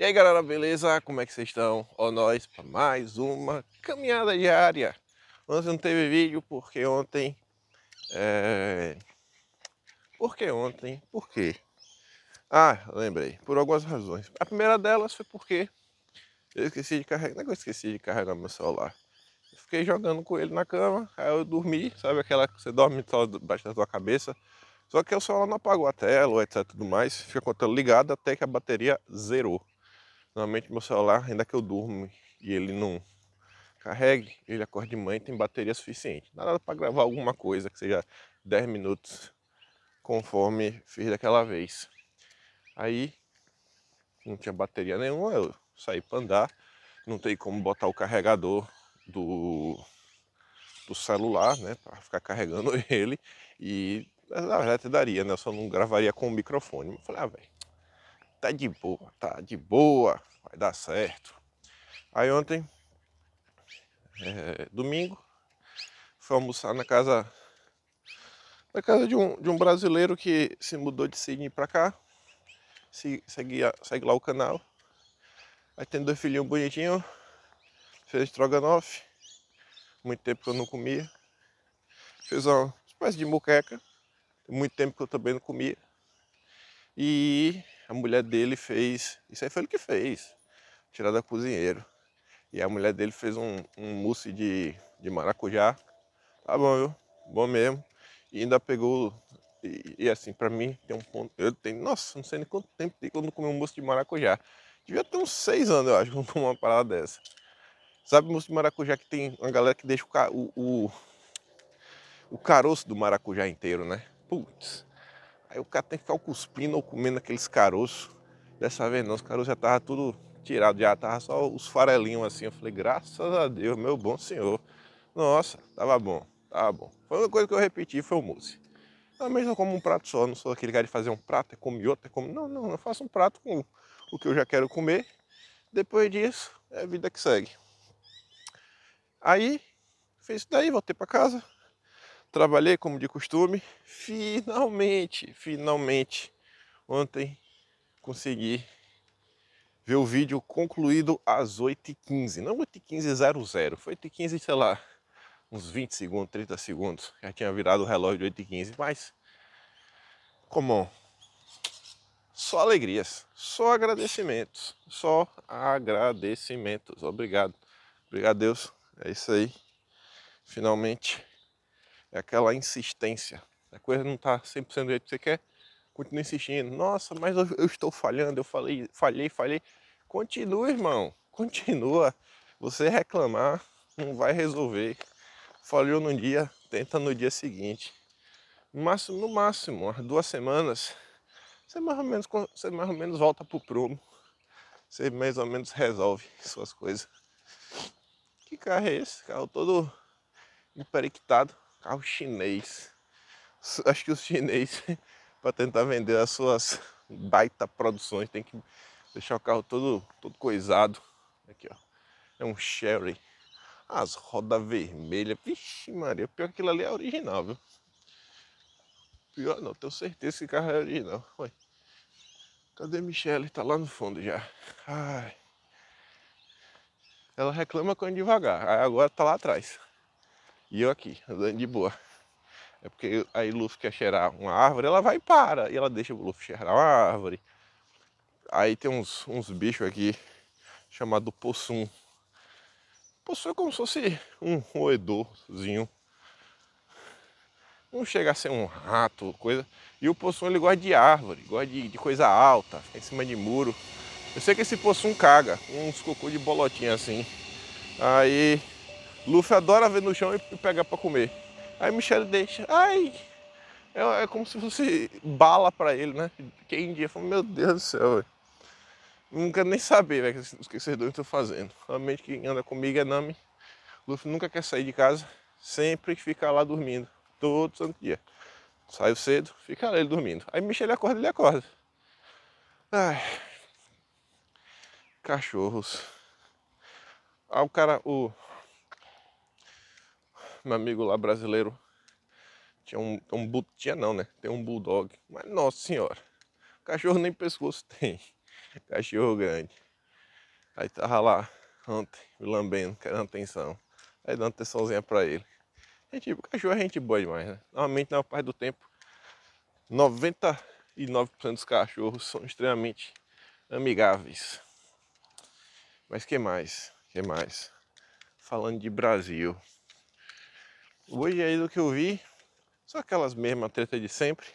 E aí galera, beleza? Como é que vocês estão? Ó nós para mais uma caminhada diária. Ontem não teve vídeo porque ontem... É... Por que ontem? Por quê? Ah, lembrei. Por algumas razões. A primeira delas foi porque eu esqueci de carregar... Não é que eu esqueci de carregar meu celular. Eu fiquei jogando com ele na cama, aí eu dormi, sabe aquela que você dorme só debaixo da sua cabeça. Só que o celular não apagou a tela, etc tudo mais. Fica com a tela ligada até que a bateria zerou. Normalmente meu celular, ainda que eu durmo e ele não carregue, ele acorda de manhã e tem bateria suficiente. Dá nada para gravar alguma coisa que seja 10 minutos, conforme fiz daquela vez. Aí não tinha bateria nenhuma, eu saí para andar, não tem como botar o carregador do, do celular, né, para ficar carregando ele e na verdade daria, né, eu só não gravaria com o microfone. Eu falei, ah, velho, tá de boa, tá de boa, vai dar certo. Aí ontem, é, domingo, fui almoçar na casa na casa de um, de um brasileiro que se mudou de Sydney pra cá. Se, segue, segue lá o canal. Aí tem dois filhinhos bonitinhos. Fez estrogonofe. Muito tempo que eu não comia. Fez uma espécie de muqueca. Muito tempo que eu também não comia. E a mulher dele fez. Isso aí foi ele que fez. Tirar da cozinheiro. E a mulher dele fez um, um mousse de, de maracujá. Tá bom, viu? Bom mesmo. E ainda pegou. E, e assim, pra mim tem um ponto. Eu tenho. Nossa, não sei nem quanto tempo tem quando comi um mousse de maracujá. Devia ter uns seis anos, eu acho, que não uma parada dessa. Sabe mousse de maracujá que tem uma galera que deixa o, o, o, o caroço do maracujá inteiro, né? Putz. Aí o cara tem que ficar cuspindo ou comendo aqueles caroços. Dessa vez não, os caroços já estavam tudo tirado, já tava só os farelinhos assim. Eu falei, graças a Deus, meu bom senhor. Nossa, tava bom, tava bom. Foi uma coisa que eu repeti, foi o mousse. É mas não como um prato só, não sou aquele cara de fazer um prato, é comer outro, é comer. Não, não, eu faço um prato com o que eu já quero comer. Depois disso, é a vida que segue. Aí, fiz isso daí, voltei para casa, Trabalhei como de costume. Finalmente, finalmente, ontem consegui ver o vídeo concluído às 8h15. Não 8h15 00, foi 8h15, sei lá, uns 20 segundos, 30 segundos. Já tinha virado o relógio de 8h15, mas como só alegrias, só agradecimentos, só agradecimentos. Obrigado. Obrigado, a Deus. É isso aí. Finalmente é aquela insistência. A coisa não está 100% do jeito que você quer, continuar insistindo. Nossa, mas eu, eu estou falhando, eu falei, falhei, falhei. Continua, irmão. Continua. Você reclamar não vai resolver. Falhou num dia, tenta no dia seguinte. No máximo, no máximo, duas semanas, você mais ou menos, você mais ou menos volta pro prumo. Você mais ou menos resolve suas coisas. Que carro é esse? Carro todo emperectado. Carro chinês. Acho que os chineses, para tentar vender as suas baita produções, tem que deixar o carro todo, todo coisado. Aqui, ó. É um Sherry. As rodas vermelhas. Vixe, Maria. Pior que aquilo ali é original, viu? Pior não, tenho certeza que carro é original. Cadê Michelle? Tá lá no fundo já. Ai. Ela reclama quando devagar. Aí agora tá lá atrás. E eu aqui, andando de boa. É porque aí o Luffy quer cheirar uma árvore, ela vai e para. E ela deixa o Luffy cheirar uma árvore. Aí tem uns, uns bichos aqui, chamado possum. Possum é como se fosse um roedorzinho. Não chega a ser um rato, coisa. E o possum ele gosta de árvore, gosta de, de coisa alta, em cima de muro. Eu sei que esse possum caga, uns cocô de bolotinha assim. Aí Luffy adora ver no chão e pegar para comer. Aí Michelle deixa. Ai! É, é, como se fosse bala para ele, né? Quem dia falou, meu Deus do céu, velho. Nunca nem saber, velho, o que vocês dois estão fazendo. Realmente quem anda comigo é Nami. Luffy nunca quer sair de casa, sempre fica lá dormindo. Todo santo dia. Saiu cedo, fica lá ele dormindo. Aí Michelle acorda, ele acorda. Ai. Cachorros. Aí o cara, o meu amigo lá brasileiro tinha um, um tinha não, né? Tem um bulldog. Mas nossa senhora, cachorro nem pescoço tem. Cachorro grande. Aí tava lá ontem, me lambendo, querendo atenção. Aí dando atençãozinha pra ele. Gente, tipo, cachorro é gente boa demais, né? Normalmente, na parte do tempo, 99% dos cachorros são extremamente amigáveis. Mas que mais? Que mais? Falando de Brasil. Hoje é aí do que eu vi, só aquelas mesmas treta de sempre.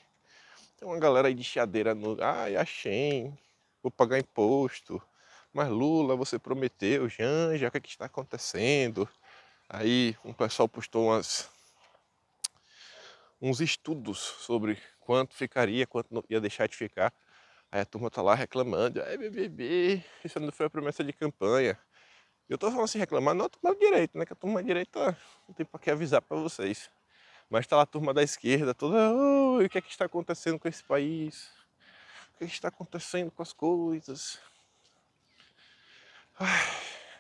Tem uma galera aí de chiadeira no. Ai, achei, vou pagar imposto. Mas Lula, você prometeu, Janja, o que, é que está acontecendo? Aí um pessoal postou umas, uns estudos sobre quanto ficaria, quanto ia deixar de ficar. Aí a turma tá lá reclamando, ai bebê, isso não foi a promessa de campanha. Eu estou falando se assim, reclamar, não a turma da direita, né? Que a turma da direita não tem para que avisar para vocês. Mas está lá a turma da esquerda toda, oh, o que é que está acontecendo com esse país? O que, é que está acontecendo com as coisas? Ai,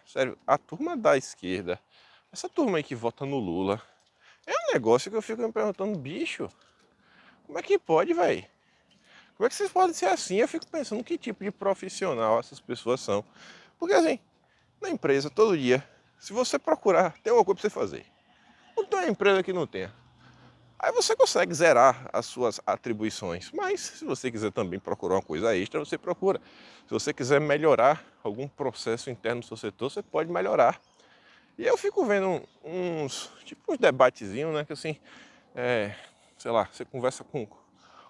sério, a turma da esquerda, essa turma aí que vota no Lula, é um negócio que eu fico me perguntando, bicho, como é que pode, velho? Como é que vocês podem ser assim? Eu fico pensando que tipo de profissional essas pessoas são. Porque assim, na empresa todo dia. Se você procurar, tem alguma coisa para você fazer. Não tem uma empresa que não tenha. Aí você consegue zerar as suas atribuições, mas se você quiser também procurar uma coisa extra, você procura. Se você quiser melhorar algum processo interno do seu setor, você pode melhorar. E eu fico vendo uns, tipo uns debatezinhos, né, que assim, é, sei lá, você conversa com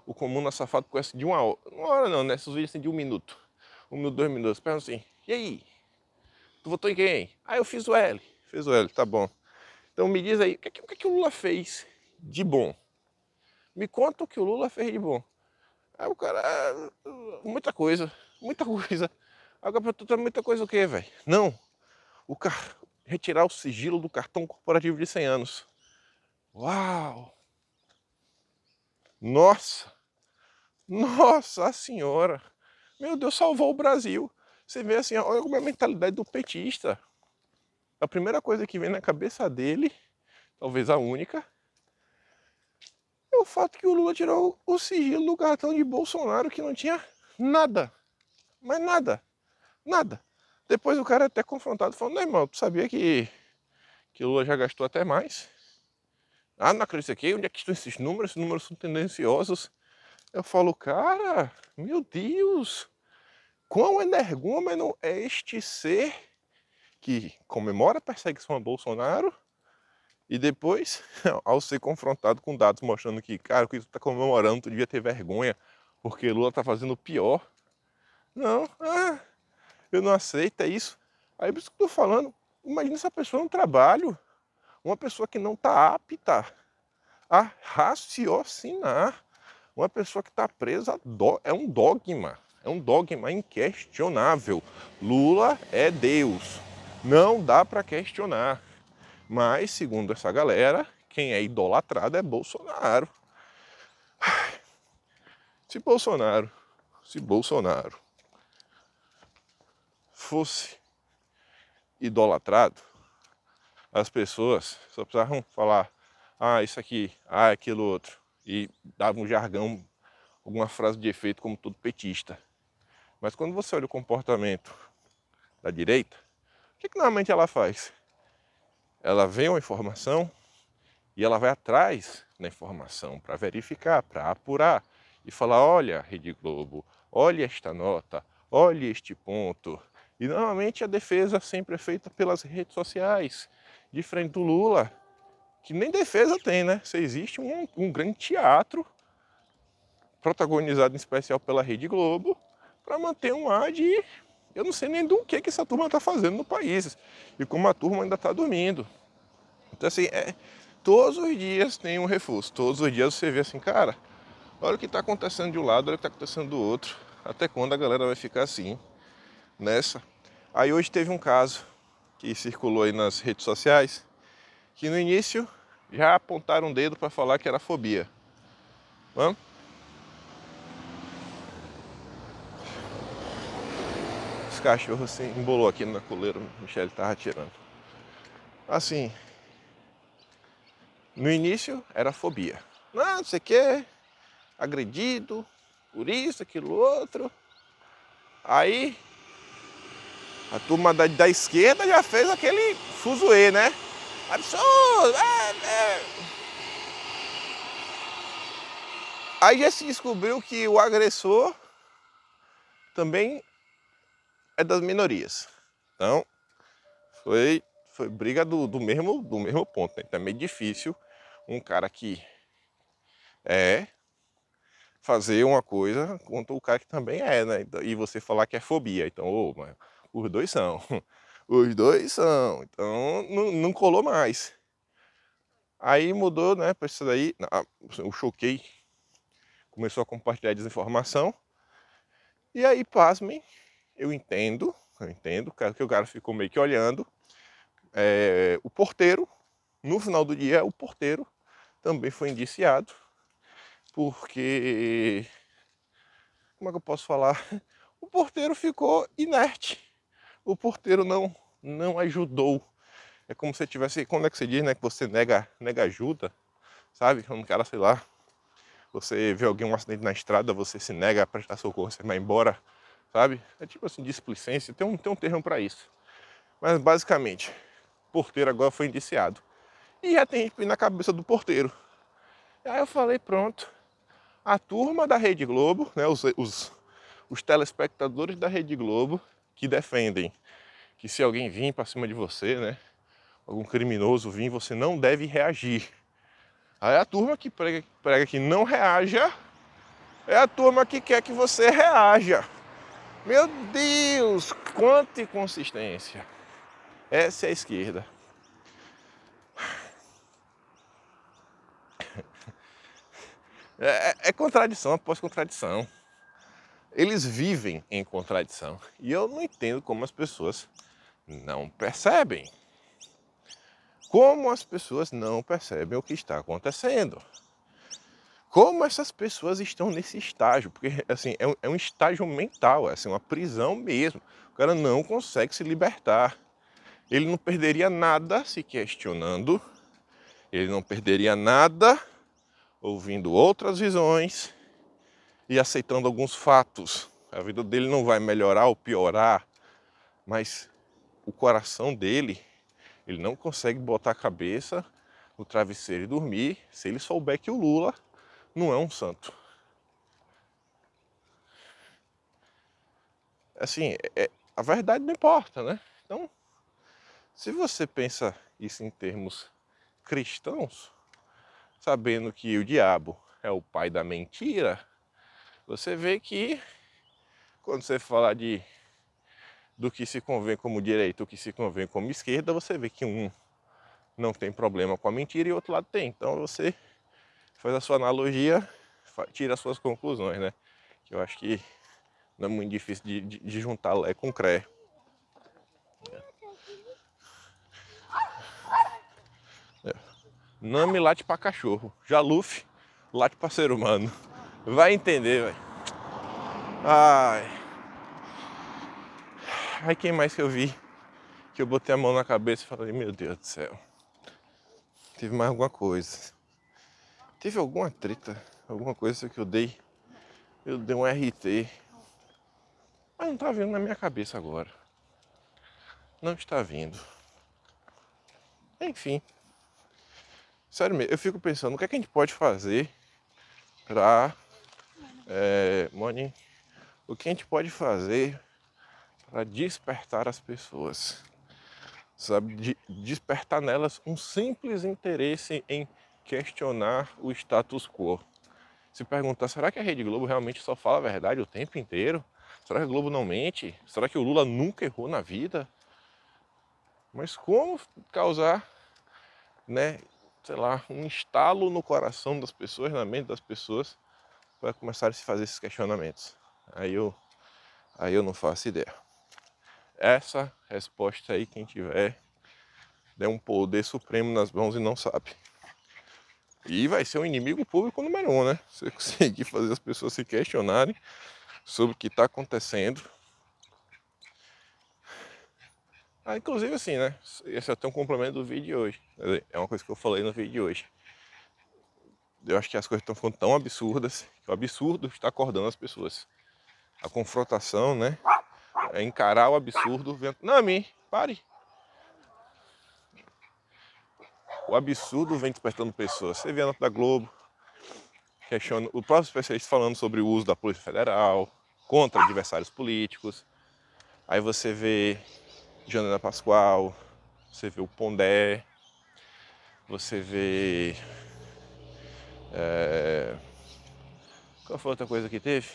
o comum na safado conhece de uma hora, uma hora não, né, esses vídeos assim, de um minuto, um minuto, dois minutos, pergunta assim, e aí, Tu votou em quem? Ah, eu fiz o L. fiz o L, tá bom. Então me diz aí, o que, o que, o Lula fez de bom? Me conta o que o Lula fez de bom. Aí ah, o cara, muita coisa, muita coisa. Agora tu tá muita coisa o quê, velho? Não, o car... retirar o sigilo do cartão corporativo de 100 anos. Uau! Nossa! Nossa Senhora! Meu Deus, salvou o Brasil! Você vê assim, olha como é a mentalidade do petista. A primeira coisa que vem na cabeça dele, talvez a única, é o fato que o Lula tirou o sigilo do cartão de Bolsonaro que não tinha nada. Mas nada. Nada. Depois o cara é até confrontado falando, não, irmão, tu sabia que, que o Lula já gastou até mais? Ah, não acredito aqui, onde é que estão esses números? Esses números são tendenciosos. Eu falo, cara, meu Deus, Quão energúmeno é este ser que comemora a perseguição a Bolsonaro e depois, ao ser confrontado com dados mostrando que, cara, o que tu tá comemorando, tu devia ter vergonha, porque Lula tá fazendo pior. Não, ah, eu não aceito, é isso. Aí por isso que eu tô falando, imagina essa pessoa no é trabalho, uma pessoa que não tá apta a raciocinar, uma pessoa que tá presa, do, é um dogma é um dogma inquestionável. Lula é Deus. Não dá para questionar. Mas, segundo essa galera, quem é idolatrado é Bolsonaro. Se Bolsonaro, se Bolsonaro fosse idolatrado, as pessoas só precisavam falar, ah, isso aqui, ah, é aquilo outro, e dava um jargão, alguma frase de efeito, como todo petista. Mas quando você olha o comportamento da direita, o que, que normalmente ela faz? Ela vê uma informação e ela vai atrás da informação para verificar, para apurar e falar: olha, Rede Globo, olha esta nota, olha este ponto. E normalmente a defesa sempre é feita pelas redes sociais, de frente do Lula, que nem defesa tem, né? Se existe um, um grande teatro protagonizado em especial pela Rede Globo, para manter um ar de. Eu não sei nem do que, que essa turma está fazendo no país e como a turma ainda está dormindo. Então, assim, é, todos os dias tem um reforço, todos os dias você vê assim, cara, olha o que está acontecendo de um lado, olha o que está acontecendo do outro, até quando a galera vai ficar assim, nessa. Aí hoje teve um caso que circulou aí nas redes sociais, que no início já apontaram um dedo para falar que era fobia. Vamos? os cachorros se embolou aqui na coleira, o Michele tava tirando. Assim, no início era fobia. Não, não sei o que, agredido, por isso, aquilo outro. Aí a turma da, da esquerda já fez aquele fuzuê, né? Absurdo! É, é. Aí já se descobriu que o agressor também é das minorias. Então, foi, foi briga do, do, mesmo, do mesmo ponto. Né? Então é meio difícil um cara que é fazer uma coisa contra o cara que também é, né? Então, e você falar que é fobia. Então, oh, mas os dois são. Os dois são. Então, não, não colou mais. Aí mudou, né, Pra isso daí. o ah, choquei. Começou a compartilhar desinformação. E aí, pasmem, eu entendo, eu entendo, que o cara ficou meio que olhando. É, o porteiro, no final do dia, o porteiro também foi indiciado, porque. Como é que eu posso falar? O porteiro ficou inerte. O porteiro não, não ajudou. É como se tivesse. Quando é que se diz, né? Que você nega, nega ajuda, sabe? Quando o cara, sei lá, você vê alguém um acidente na estrada, você se nega a prestar socorro, você vai embora sabe? É tipo assim, displicência, tem um, tem um termo para isso. Mas basicamente, o porteiro agora foi indiciado. E já tem gente na cabeça do porteiro. Aí eu falei, pronto. A turma da Rede Globo, né, os, os, os telespectadores da Rede Globo que defendem que se alguém vir para cima de você, né, algum criminoso vir, você não deve reagir. Aí a turma que prega, prega que não reaja é a turma que quer que você reaja. Meu Deus, quanta inconsistência. Essa é a esquerda. É, é, é contradição após contradição. Eles vivem em contradição. E eu não entendo como as pessoas não percebem. Como as pessoas não percebem o que está acontecendo como essas pessoas estão nesse estágio, porque assim, é um, é um estágio mental, é assim, uma prisão mesmo. O cara não consegue se libertar. Ele não perderia nada se questionando, ele não perderia nada ouvindo outras visões e aceitando alguns fatos. A vida dele não vai melhorar ou piorar, mas o coração dele, ele não consegue botar a cabeça no travesseiro e dormir se ele souber que o Lula não é um santo. Assim, é, a verdade não importa, né? Então, se você pensa isso em termos cristãos, sabendo que o diabo é o pai da mentira, você vê que quando você fala de do que se convém como direita, o que se convém como esquerda, você vê que um não tem problema com a mentira e o outro lado tem. Então você faz a sua analogia, tira as suas conclusões, né? Que eu acho que não é muito difícil de, de, de juntar Lé com Cré. É. Nami late pra cachorro. já Luffy late pra ser humano. Vai entender, velho. Ai. Ai, quem mais que eu vi? Que eu botei a mão na cabeça e falei, meu Deus do céu. Teve mais alguma coisa. Teve alguma treta, alguma coisa que eu dei. Eu dei um RT. Mas não tá vindo na minha cabeça agora. Não está vindo. Enfim. Sério mesmo, eu fico pensando o que, é que a gente pode fazer para é, Moni, o que a gente pode fazer para despertar as pessoas? Sabe, de, despertar nelas um simples interesse em questionar o status quo. Se perguntar, será que a Rede Globo realmente só fala a verdade o tempo inteiro? Será que a Globo não mente? Será que o Lula nunca errou na vida? Mas como causar, né, sei lá, um estalo no coração das pessoas, na mente das pessoas, para começar a se fazer esses questionamentos? Aí eu, aí eu não faço ideia. Essa resposta aí, quem tiver, deu né, um poder supremo nas mãos e não sabe. E vai ser um inimigo público número um, né? Você conseguir fazer as pessoas se questionarem sobre o que está acontecendo. Ah, inclusive assim, né? Esse é até um complemento do vídeo de hoje. É uma coisa que eu falei no vídeo de hoje. Eu acho que as coisas estão ficando tão absurdas que o absurdo está acordando as pessoas. A confrontação, né? É encarar o absurdo. Não, a mim, pare. o absurdo vem despertando pessoas. Você vê a nota da Globo, questiona, o próprio especialista falando sobre o uso da Polícia Federal contra adversários políticos. Aí você vê Janela Pascoal, você vê o Pondé, você vê. É, qual foi a outra coisa que teve?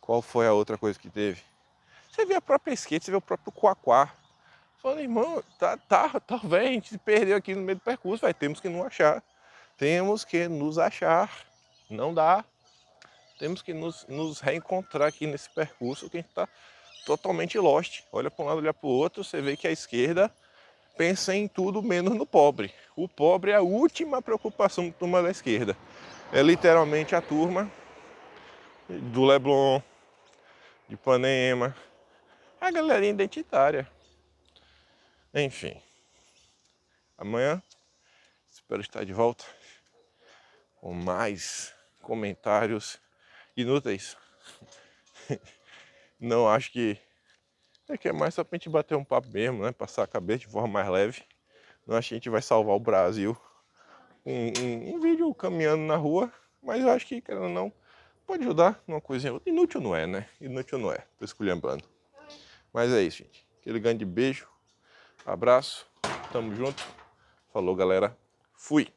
Qual foi a outra coisa que teve? Você vê a própria esquerda, você vê o próprio Quaquá Falei, irmão, tá, tá, talvez tá a gente se perdeu aqui no meio do percurso, vai, temos que nos achar. Temos que nos achar. Não dá. Temos que nos, nos reencontrar aqui nesse percurso que a gente está totalmente lost. Olha para um lado, olha para o outro, você vê que a esquerda pensa em tudo menos no pobre. O pobre é a última preocupação da turma da esquerda. É literalmente a turma do Leblon, de Ipanema, a galerinha identitária. Enfim. Amanhã espero estar de volta com mais comentários inúteis. Não acho que. É que é mais só pra gente bater um papo mesmo, né? Passar a cabeça de forma mais leve. Não acho que a gente vai salvar o Brasil um, um, um vídeo caminhando na rua, mas eu acho que, querendo ou não, pode ajudar numa coisinha. Inútil não é, né? Inútil não é. Tô esculhambando. Mas é isso, gente. Aquele grande beijo. Abraço, tamo junto. Falou, galera. Fui.